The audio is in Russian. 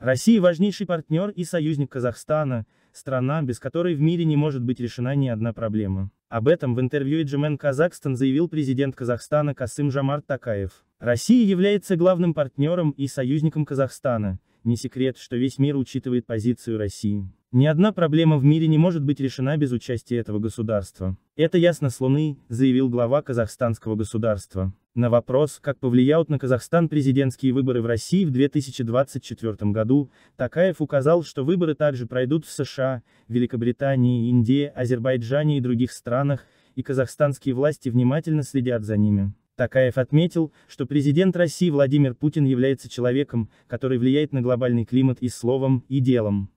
Россия важнейший партнер и союзник Казахстана, страна, без которой в мире не может быть решена ни одна проблема. Об этом в интервью Эджимен Казахстан заявил президент Казахстана Касым Жамарт Такаев. Россия является главным партнером и союзником Казахстана. Не секрет, что весь мир учитывает позицию России. Ни одна проблема в мире не может быть решена без участия этого государства. Это ясно с Луны, заявил глава казахстанского государства. На вопрос, как повлияют на Казахстан президентские выборы в России в 2024 году, Такаев указал, что выборы также пройдут в США, Великобритании, Индии, Азербайджане и других странах, и казахстанские власти внимательно следят за ними. Такаев отметил, что президент России Владимир Путин является человеком, который влияет на глобальный климат и словом, и делом.